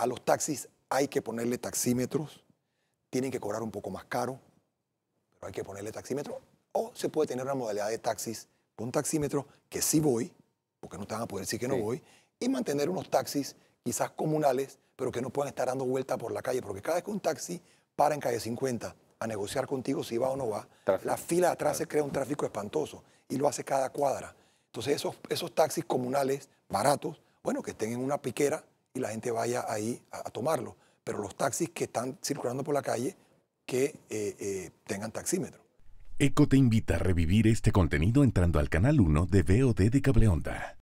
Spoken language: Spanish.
A los taxis hay que ponerle taxímetros, tienen que cobrar un poco más caro, pero hay que ponerle taxímetro. O se puede tener una modalidad de taxis con taxímetro que sí voy, porque no te van a poder decir que no voy, y mantener unos taxis quizás comunales, pero que no puedan estar dando vuelta por la calle, porque cada vez que un taxi para en calle 50 a negociar contigo si va o no va, la fila atrás se crea un tráfico espantoso y lo hace cada cuadra. Entonces esos, esos taxis comunales baratos, bueno, que estén en una piquera y la gente vaya ahí a, tomarlo. Pero los taxis que están circulando por la calle, que eh, eh, tengan taxímetro. ECO te invita a revivir este contenido entrando al canal 1 de VOD de Cableonda.